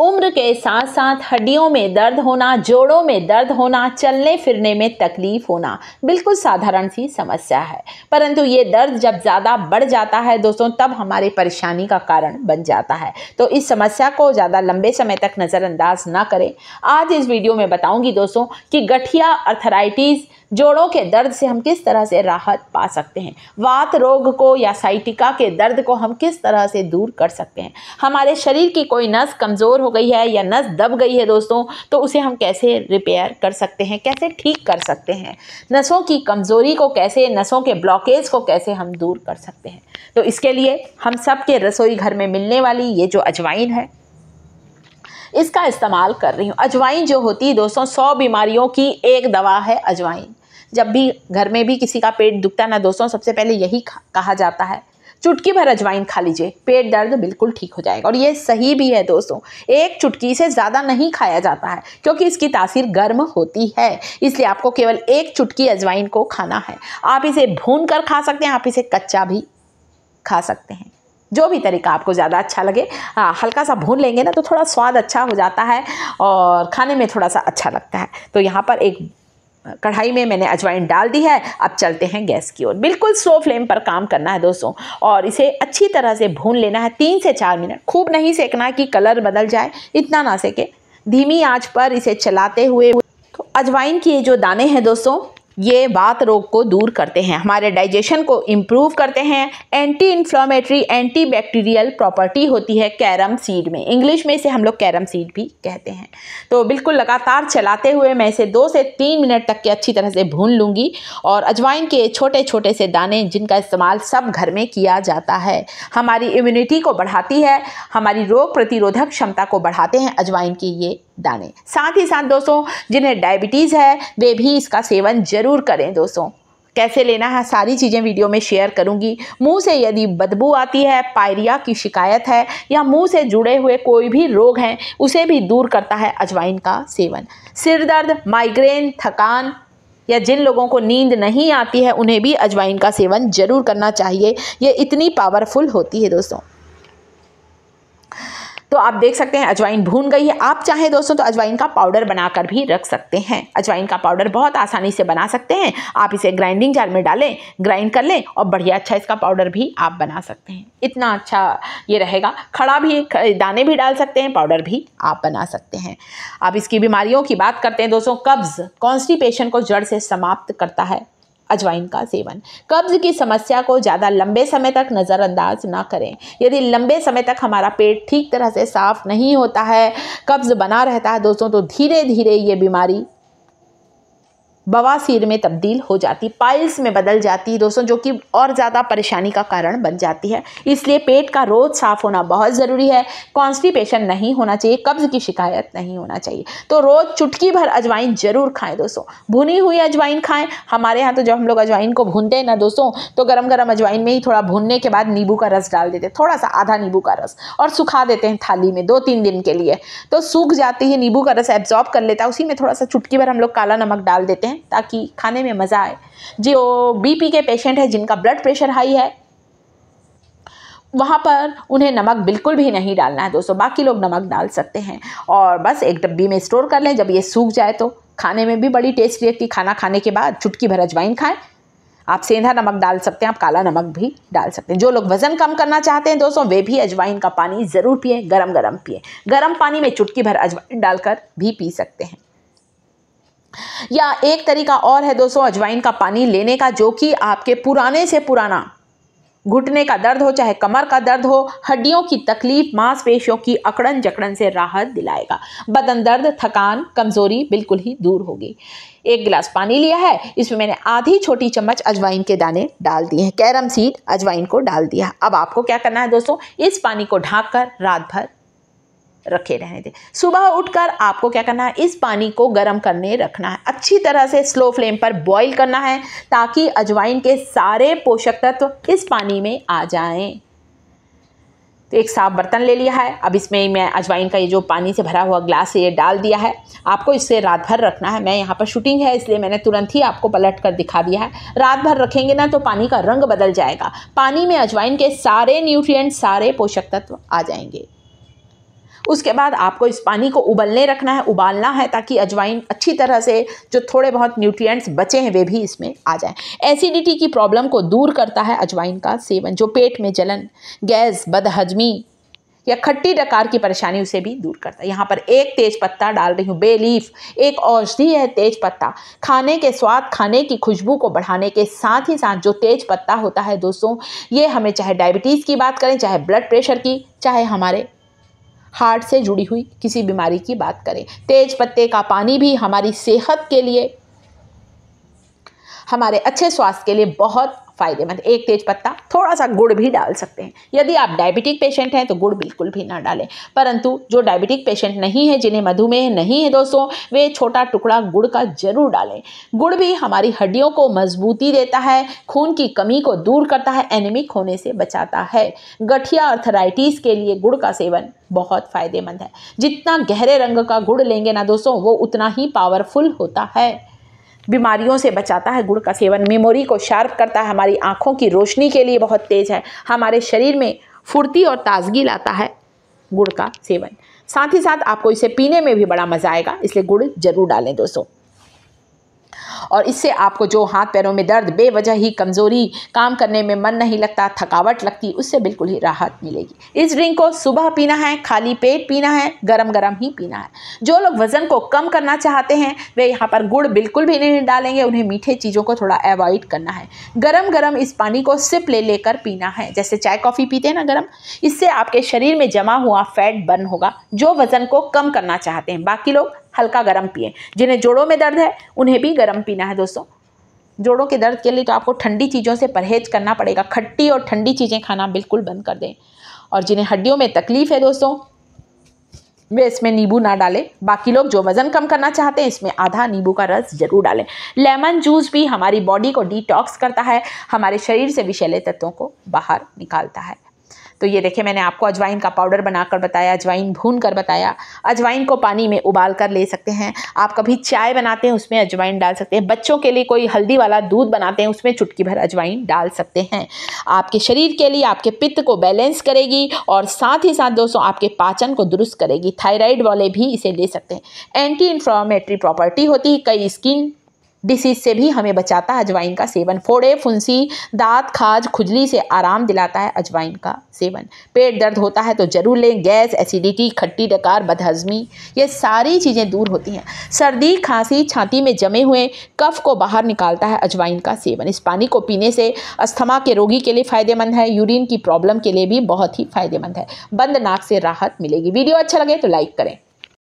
उम्र के साथ साथ हड्डियों में दर्द होना जोड़ों में दर्द होना चलने फिरने में तकलीफ होना बिल्कुल साधारण सी समस्या है परंतु ये दर्द जब ज़्यादा बढ़ जाता है दोस्तों तब हमारे परेशानी का कारण बन जाता है तो इस समस्या को ज़्यादा लंबे समय तक नज़रअंदाज ना करें आज इस वीडियो में बताऊँगी दोस्तों कि गठिया अर्थराइटिस जोड़ों के दर्द से हम किस तरह से राहत पा सकते हैं वात रोग को या साइटिका के दर्द को हम किस तरह से दूर कर सकते हैं हमारे शरीर की कोई नस कमज़ोर हो गई है या नस दब गई है दोस्तों तो उसे हम कैसे रिपेयर कर सकते हैं कैसे ठीक कर सकते हैं नसों की कमज़ोरी को कैसे नसों के ब्लॉकेज को कैसे हम दूर कर सकते हैं तो इसके लिए हम सब के रसोई घर में मिलने वाली ये जो अजवाइन है इसका इस्तेमाल कर रही हूँ अजवाइन जो होती है दोस्तों सौ बीमारियों की एक दवा है अजवाइन जब भी घर में भी किसी का पेट दुखता ना दोस्तों सबसे पहले यही कहा जाता है चुटकी भर अजवाइन खा लीजिए पेट दर्द बिल्कुल ठीक हो जाएगा और ये सही भी है दोस्तों एक चुटकी से ज़्यादा नहीं खाया जाता है क्योंकि इसकी तासीर गर्म होती है इसलिए आपको केवल एक चुटकी अजवाइन को खाना है आप इसे भून कर खा सकते हैं आप इसे कच्चा भी खा सकते हैं जो भी तरीका आपको ज़्यादा अच्छा लगे हाँ हल्का सा भून लेंगे ना तो थोड़ा स्वाद अच्छा हो जाता है और खाने में थोड़ा सा अच्छा लगता है तो यहाँ पर एक कढ़ाई में मैंने अजवाइन डाल दी है अब चलते हैं गैस की ओर बिल्कुल स्लो फ्लेम पर काम करना है दोस्तों और इसे अच्छी तरह से भून लेना है तीन से चार मिनट खूब नहीं सेकना कि कलर बदल जाए इतना ना सेके धीमी आंच पर इसे चलाते हुए तो अजवाइन के जो दाने हैं दोस्तों ये बात रोग को दूर करते हैं हमारे डाइजेशन को इम्प्रूव करते हैं anti inflammatory anti bacterial property होती है कैरम सीड में इंग्लिश में इसे हम लोग कैरम सीड भी कहते हैं तो बिल्कुल लगातार चलाते हुए मैं इसे दो से तीन मिनट तक के अच्छी तरह से भून लूँगी और अजवाइन के छोटे छोटे से दाने जिनका इस्तेमाल सब घर में किया जाता है हमारी इम्यूनिटी को बढ़ाती है हमारी रोग प्रतिरोधक क्षमता को बढ़ाते हैं अजवाइन की ये दाने साथ ही साथ दोस्तों जिन्हें डायबिटीज़ है वे भी इसका सेवन ज़रूर करें दोस्तों कैसे लेना है सारी चीज़ें वीडियो में शेयर करूंगी मुंह से यदि बदबू आती है पायरिया की शिकायत है या मुंह से जुड़े हुए कोई भी रोग हैं उसे भी दूर करता है अजवाइन का सेवन सिर दर्द माइग्रेन थकान या जिन लोगों को नींद नहीं आती है उन्हें भी अजवाइन का सेवन ज़रूर करना चाहिए ये इतनी पावरफुल होती है दोस्तों तो आप देख सकते हैं अजवाइन भून गई है आप चाहें दोस्तों तो अजवाइन का पाउडर बनाकर भी रख सकते हैं अजवाइन का पाउडर बहुत आसानी से बना सकते हैं आप इसे ग्राइंडिंग जार में डालें ग्राइंड कर लें और बढ़िया अच्छा इसका पाउडर भी आप बना सकते हैं इतना अच्छा ये रहेगा खड़ा भी दाने भी डाल सकते हैं पाउडर भी आप बना सकते हैं अब इसकी बीमारियों की बात करते हैं दोस्तों कब्ज़ कॉन्स्टिपेशन को जड़ से समाप्त करता है अजवाइन का सेवन कब्ज की समस्या को ज़्यादा लंबे समय तक नज़रअंदाज ना करें यदि लंबे समय तक हमारा पेट ठीक तरह से साफ नहीं होता है कब्ज़ बना रहता है दोस्तों तो धीरे धीरे ये बीमारी बवासीर में तब्दील हो जाती पाइल्स में बदल जाती दोस्तों जो कि और ज़्यादा परेशानी का कारण बन जाती है इसलिए पेट का रोज़ साफ़ होना बहुत ज़रूरी है कॉन्स्टिपेशन नहीं होना चाहिए कब्ज़ की शिकायत नहीं होना चाहिए तो रोज़ चुटकी भर अजवाइन ज़रूर खाएँ दोस्तों भुनी हुई अजवाइन खाएँ हमारे यहाँ तो जब हम लोग अजवाइन को भूनते हैं ना दोस्तों तो गर्म गर्म अजवाइन में ही थोड़ा भूनने के बाद नींबू का रस डाल देते हैं थोड़ा सा आधा नींबू का रस और सुखा देते हैं थाली में दो तीन दिन के लिए तो सूख जाती है नींबू का रस एब्जॉर्ब कर लेता है उसी में थोड़ा सा चुटकी भर हम लोग काला नमक डाल देते हैं ताकि खाने में मज़ा आए जो बीपी के पेशेंट हैं जिनका ब्लड प्रेशर हाई है वहाँ पर उन्हें नमक बिल्कुल भी नहीं डालना है दोस्तों बाकी लोग नमक डाल सकते हैं और बस एक डब्बी में स्टोर कर लें जब ये सूख जाए तो खाने में भी बड़ी टेस्ट लगती खाना खाने के बाद चुटकी भर अजवाइन खाएं आप सेंधा नमक डाल सकते हैं आप काला नमक भी डाल सकते हैं जो लोग वज़न कम करना चाहते हैं दोस्तों वे भी अजवाइन का पानी ज़रूर पिए गरम गरम पिए गरम पानी में चुटकी भर अजवाइन डालकर भी पी सकते हैं या एक तरीका और है दोस्तों अजवाइन का पानी लेने का जो कि आपके पुराने से पुराना घुटने का दर्द हो चाहे कमर का दर्द हो हड्डियों की तकलीफ मांसपेशियों की अकड़न जकड़न से राहत दिलाएगा बदन दर्द थकान कमजोरी बिल्कुल ही दूर होगी एक गिलास पानी लिया है इसमें मैंने आधी छोटी चम्मच अजवाइन के दाने डाल दिए हैं कैरम सीड अजवाइन को डाल दिया अब आपको क्या करना है दोस्तों इस पानी को ढाँक कर रात भर रखे रहने दें सुबह उठकर आपको क्या करना है इस पानी को गर्म करने रखना है अच्छी तरह से स्लो फ्लेम पर बॉईल करना है ताकि अजवाइन के सारे पोषक तत्व इस पानी में आ जाएं तो एक साफ बर्तन ले लिया है अब इसमें मैं अजवाइन का ये जो पानी से भरा हुआ ग्लास ये डाल दिया है आपको इससे रात भर रखना है मैं यहाँ पर शूटिंग है इसलिए मैंने तुरंत ही आपको पलट कर दिखा दिया है रात भर रखेंगे ना तो पानी का रंग बदल जाएगा पानी में अजवाइन के सारे न्यूट्रिएंट्स सारे पोषक तत्व आ जाएंगे उसके बाद आपको इस पानी को उबलने रखना है उबालना है ताकि अजवाइन अच्छी तरह से जो थोड़े बहुत न्यूट्रिएंट्स बचे हैं वे भी इसमें आ जाए एसिडिटी की प्रॉब्लम को दूर करता है अजवाइन का सेवन जो पेट में जलन गैस बदहजमी या खट्टी डकार की परेशानी उसे भी दूर करता है यहाँ पर एक तेज पत्ता डाल रही हूँ बेलीफ एक औषधि है तेज पत्ता खाने के स्वाद खाने की खुशबू को बढ़ाने के साथ ही साथ जो तेज पत्ता होता है दोस्तों ये हमें चाहे डायबिटीज़ की बात करें चाहे ब्लड प्रेशर की चाहे हमारे हार्ट से जुड़ी हुई किसी बीमारी की बात करें तेज पत्ते का पानी भी हमारी सेहत के लिए हमारे अच्छे स्वास्थ्य के लिए बहुत फायदेमंद मतलब एक तेज पत्ता थोड़ा सा गुड़ भी डाल सकते हैं यदि आप डायबिटिक पेशेंट हैं तो गुड़ बिल्कुल भी ना डालें परंतु जो डायबिटिक पेशेंट नहीं है जिन्हें मधुमेह नहीं है दोस्तों वे छोटा टुकड़ा गुड़ का जरूर डालें गुड़ भी हमारी हड्डियों को मजबूती देता है खून की कमी को दूर करता है एनिमिक होने से बचाता है गठिया अर्थराइटिस के लिए गुड़ का सेवन बहुत फायदेमंद है जितना गहरे रंग का गुड़ लेंगे ना दोस्तों वो उतना ही पावरफुल होता है बीमारियों से बचाता है गुड़ का सेवन मेमोरी को शार्प करता है हमारी आँखों की रोशनी के लिए बहुत तेज़ है हमारे शरीर में फुर्ती और ताजगी लाता है गुड़ का सेवन साथ ही साथ आपको इसे पीने में भी बड़ा मज़ा आएगा इसलिए गुड़ जरूर डालें दोस्तों और इससे आपको जो हाथ पैरों में दर्द बेवजह ही कमज़ोरी काम करने में मन नहीं लगता थकावट लगती उससे बिल्कुल ही राहत मिलेगी इस ड्रिंक को सुबह पीना है खाली पेट पीना है गरम गरम ही पीना है जो लोग वज़न को कम करना चाहते हैं वे यहाँ पर गुड़ बिल्कुल भी नहीं डालेंगे उन्हें मीठे चीज़ों को थोड़ा अवॉइड करना है गरम गरम इस पानी को सिप ले लेकर पीना है जैसे चाय कॉफ़ी पीते हैं ना गरम इससे आपके शरीर में जमा हुआ फैट बर्न होगा जो वज़न को कम करना चाहते हैं बाकी लोग हल्का गर्म पिए जिन्हें जोड़ों में दर्द है उन्हें भी गर्म पीना है दोस्तों जोड़ों के दर्द के लिए तो आपको ठंडी चीज़ों से परहेज करना पड़ेगा खट्टी और ठंडी चीज़ें खाना बिल्कुल बंद कर दें और जिन्हें हड्डियों में तकलीफ़ है दोस्तों वे इसमें नींबू ना डालें बाकी लोग जो वज़न कम करना चाहते हैं इसमें आधा नींबू का रस ज़रूर डालें लेमन जूस भी हमारी बॉडी को डिटॉक्स करता है हमारे शरीर से विषैले तत्वों को बाहर निकालता है तो ये देखिए मैंने आपको अजवाइन का पाउडर बनाकर बताया अजवाइन भून कर बताया अजवाइन को पानी में उबाल कर ले सकते हैं आप कभी चाय बनाते हैं उसमें अजवाइन डाल सकते हैं बच्चों के लिए कोई हल्दी वाला दूध बनाते हैं उसमें चुटकी भर अजवाइन डाल सकते हैं आपके शरीर के लिए आपके पित्त को बैलेंस करेगी और साथ ही साथ दोस्तों आपके पाचन को दुरुस्त करेगी थायराइड वाले भी इसे ले सकते हैं एंटी इन्फ्लामेटरी प्रॉपर्टी होती है कई स्किन डिसीज से भी हमें बचाता है अजवाइन का सेवन फोड़े फुंसी दांत खाज खुजली से आराम दिलाता है अजवाइन का सेवन पेट दर्द होता है तो ज़रूर लें गैस एसिडिटी खट्टी डकार बदहजमी ये सारी चीज़ें दूर होती हैं सर्दी खांसी छाती में जमे हुए कफ को बाहर निकालता है अजवाइन का सेवन इस पानी को पीने से अस्थमा के रोगी के लिए फ़ायदेमंद है यूरिन की प्रॉब्लम के लिए भी बहुत ही फ़ायदेमंद है बंद नाक से राहत मिलेगी वीडियो अच्छा लगे तो लाइक करें